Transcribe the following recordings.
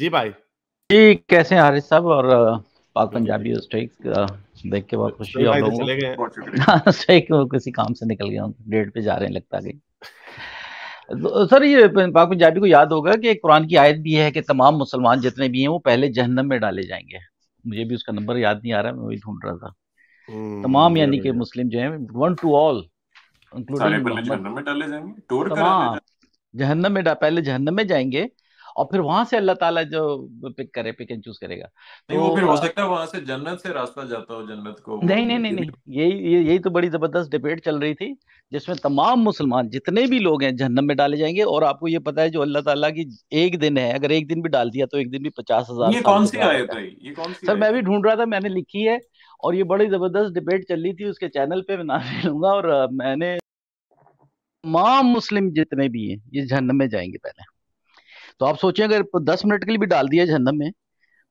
जी भाई जी कैसे हैं हारिस साहब और पाक पंजाबी स्ट्राइक देख के बहुत खुशी हो तो लोगों स्ट्राइक किसी काम से निकल गए डेट पे जा रहे हैं लगता है तो, सर ये पाक पंजाबी को याद होगा कि कुरान की आयत भी है कि तमाम मुसलमान जितने भी हैं वो पहले जहन्नम में डाले जाएंगे मुझे भी उसका नंबर याद नहीं आ रहा मैं वही ढूंढ रहा था हम्म, तमाम यानी कि मुस्लिम जो है वन टू ऑल इंक्लूडिंग जहन्नम में डाले जाएंगे जहन्नम में पहले जहन्नम में जाएंगे और फिर वहां से अल्लाह ताला जो पिक करे पिक एंड चूज करेगा नहीं वो तो फिर हो सकता है वहां से जन्नत से रास्ता जाता हो जन्नत को तो नहीं नहीं नहीं, नहीं यही यही यही तो बड़ी जबरदस्त डिबेट चल रही थी जिसमें तमाम मुसलमान जितने भी लोग हैं जहन्नम में डाले जाएंगे और आपको ये पता है जो अल्लाह ताला की एक दिन है अगर एक दिन भी डाल दिया तो एक दिन भी पचास हजार ये कौन सी आयत है ये कौन सी सर मैं भी ढूंढ रहा था मैंने लिखी है और ये बड़ी जबरदस्त डिबेट चल रही थी उसके चैनल पे मैं नाम लूंगा और मैंने तमाम मुस्लिम जितने भी हैं ये जहन्नम में जाएंगे पहले तो आप सोचें अगर दस मिनट के लिए भी डाल दिया जहन्नम में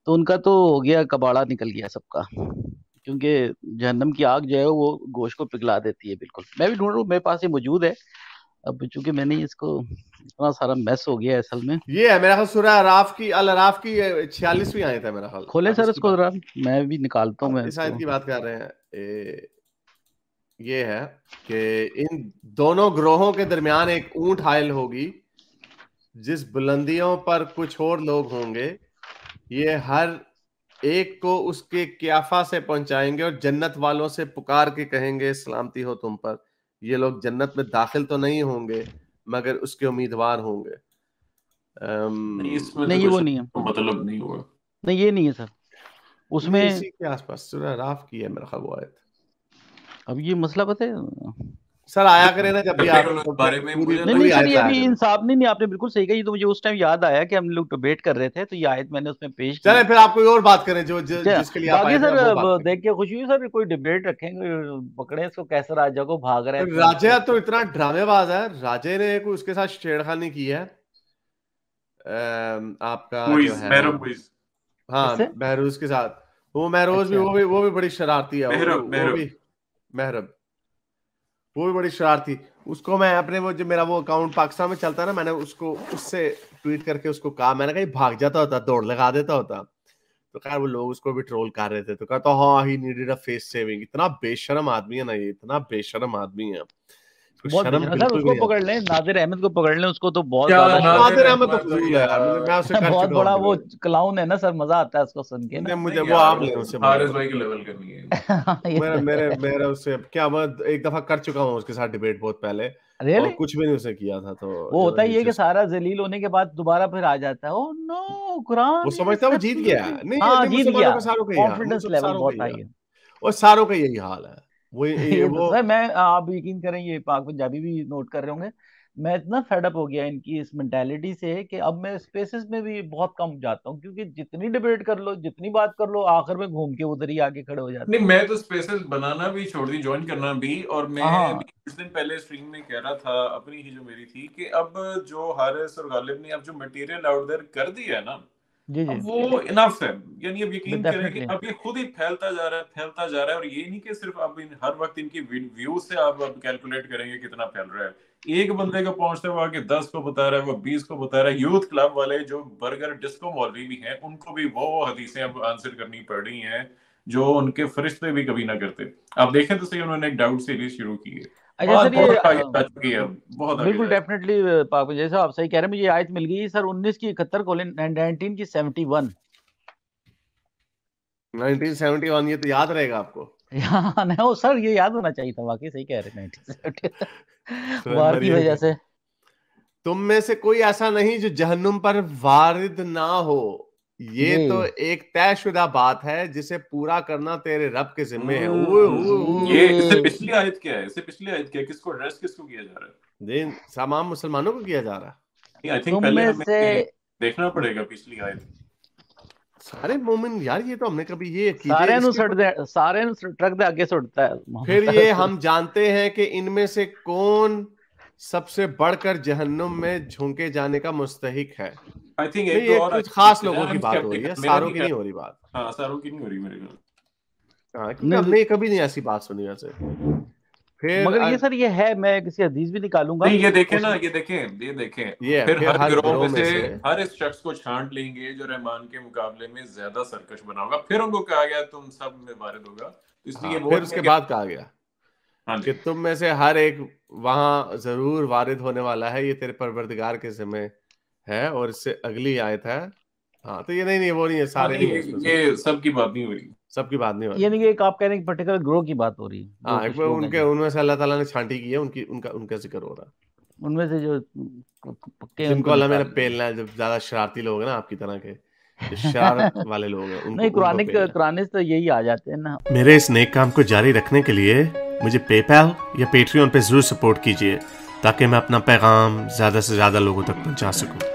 तो उनका तो हो गया कबाड़ा निकल गया सबका क्योंकि जहन्नम की आग जो है वो गोश्त को पिघला देती है बिल्कुल मैं भी ढूंढ रहा हूँ मेरे पास ये मौजूद है अब चूंकि मैंने इसको इतना सारा मैस हो गया असल में ये है मेरा ख्याल सूरह अराफ की अल अराफ की छियालीसवीं आयत है मेरा ख्याल खोले सर इसको जरा मैं भी निकालता हूँ मैं इस आयत की बात कर रहे हैं ए, ये है कि इन दोनों ग्रोहों के दरमियान एक ऊंट हायल होगी जिस बुलंदियों पर कुछ और लोग होंगे ये हर एक को उसके क्याफा से पहुंचाएंगे और जन्नत वालों से पुकार के कहेंगे सलामती हो तुम पर ये लोग जन्नत में दाखिल तो नहीं होंगे मगर उसके उम्मीदवार होंगे अम... नहीं, इसमें तो नहीं तो वो नहीं है तो मतलब नहीं हुआ नहीं ये नहीं है सर उसमें इसी के आसपास सूरह राफ की है मेरा ख्याल वो आयत अब ये मसला पता है सर आया करें ना जब भी आप बारे में नहीं नहीं सर ये इंसाफ नहीं नहीं आपने बिल्कुल सही कहा ये तो मुझे उस टाइम याद आया कि हम लोग डिबेट कर रहे थे तो ये आयत मैंने उसमें पेश चले फिर आप कोई और बात करें जो अच्छा, जिसके लिए आप सर देख के खुशी हुई सर कोई डिबेट रखेंगे पकड़े इसको कैसे राजा को भाग रहे हैं राजा तो इतना ड्रामेबाज है राजे ने कोई उसके साथ छेड़खानी की है आपका हाँ बहरोज के साथ वो महरोज भी अच्छा। वो भी वो भी बड़ी शरारती है मेहरब मेहरब वो भी बड़ी शरारती उसको मैं अपने वो जो मेरा वो अकाउंट पाकिस्तान में चलता है ना मैंने उसको उससे ट्वीट करके उसको कहा मैंने कहीं भाग जाता होता दौड़ लगा देता होता तो खैर वो लोग उसको भी ट्रोल कर रहे थे तो कहता तो हाँ he needed a face saving इतना बेशरम आदमी है ना ये इतना बेशरम आदमी है अच्छा, उसको पकड़ लें अहमद को पकड़ लें उसको तो बहुत तो मतलब बहुत बड़ा वो है ना सर मजा आता है हाँ, तो एक दफा कर चुका उसके साथ डिबेट बहुत पहले कुछ भी नहीं उसने किया था तो वो होता ही है कि सारा जलील होने के बाद दोबारा फिर आ जाता है oh वो समझता है वो जीत गया नहीं, हाँ, जीत गया है और सारों का यही हाल है वो ये वो सर मतलब मैं आप यकीन करें ये पाक पंजाबी भी नोट कर रहे होंगे मैं इतना फेडअप हो गया इनकी इस मेंटेलिटी से कि अब मैं स्पेसेस में भी बहुत कम जाता हूँ क्योंकि जितनी डिबेट कर लो जितनी बात कर लो आखिर में घूम के उधर ही आके खड़े हो जाते नहीं मैं तो स्पेसेस बनाना भी छोड़ दी ज्वाइन करना भी और मैं हाँ। कुछ दिन पहले स्ट्रीम में कह रहा था अपनी ही जो मेरी थी कि अब जो हारिस और गालिब ने अब जो मटेरियल आउट देयर कर दिया है ना जी जी वो इनफ है यानी अब यकीन करें कि अब ये खुद ही फैलता जा रहा है फैलता जा रहा है और ये नहीं कि सिर्फ आप इन, हर वक्त इनकी व्यू से आप अब कैलकुलेट करेंगे कितना फैल रहा है एक बंदे को पहुंचते हुआ कि दस को बता रहा है वो बीस को बता रहा है यूथ क्लब वाले जो बर्गर डिस्को मॉल भी हैं उनको भी वो हदीसें अब आंसर करनी पड़ रही हैं जो उनके फरिश्ते भी कभी ना करते आप देखें तो सही उन्होंने एक डाउट सीरीज शुरू की है बिल्कुल डेफिनेटली पाक जैसा आप सही कह रहे हैं मुझे आयत मिल गई सर 19 की इकहत्तर कोलन नाइनटीन की 71 1971 ये तो याद रहेगा आपको हाँ, नहीं ना सर ये याद होना चाहिए था वाकई सही कह रहे हैं वार की वजह से तुम में से कोई ऐसा नहीं जो जहन्नुम पर वारिद ना हो ये तो हम्म। एक तयशुदा बात है जिसे पूरा करना तेरे रब के जिम्मे है हम्म। ये इससे पिछली आयत क्या है इससे पिछली आयत क्या है किसको एड्रेस किसको किया जा रहा है तमाम मुसलमानों को किया जा रहा है आई थिंक पहले हमें देखना पड़ेगा पिछली आयत सारे ਮੂਮਿਨ ਯਾਰ ये ਤਾਂ ਹਮਨੇ ਕਭੀ ਇਹ ਅਕੀਦੇ ਸਾਰਿਆਂ ਨੂੰ सबसे बढ़कर जहन्नुम में झोंके जाने का मुस्तहिक है आई थिंक एक दो और खास लोगों की बात हो रही है सारों की नहीं हो रही बात हां सारों की नहीं हो रही मेरे हां हमने कभी नहीं ऐसी बात सुनी वैसे मगर ये सर ये है मैं किसी हदीस भी निकालूंगा नहीं ये देखें ना ये देखें ये देखें फिर, हर में से हर इस शख्स को छांट लेंगे जो रहमान के मुकाबले में ज्यादा सरकश बना होगा फिर उनको कहा गया तुम सब में वारिद होगा तो इसलिए हाँ, फिर उसके बाद कहा गया हाँ कि तुम में से हर एक वहां जरूर वारिद होने वाला है ये तेरे परवरदिगार के समय है और इससे अगली आयत है हाँ तो ये नहीं नहीं वो नहीं है सारे हाँ, नहीं, नहीं, नहीं ये सबकी बात नहीं हो रही सबकी बात नहीं हो रही यानी कि एक आप कह रहे हैं पर्टिकुलर ग्रो की बात हो रही है हाँ एक उनके उनमें से अल्लाह ताला ने छांटी की है उनकी उनका उनका जिक्र हो रहा है उनमें से जो पक्के जिनको अल्लाह मेरा पेलना है जब ज्यादा शरारती लोग हैं ना आपकी तरह के वाले लोग हैं नहीं कुरानिक कुरानिक तो यही आ जाते हैं ना मेरे इस नेक काम को जारी रखने के लिए मुझे पेपैल या पेट्रियन पे जरूर सपोर्ट कीजिए ताकि मैं अपना पैगाम ज्यादा से ज्यादा लोगों तक पहुंचा सकूं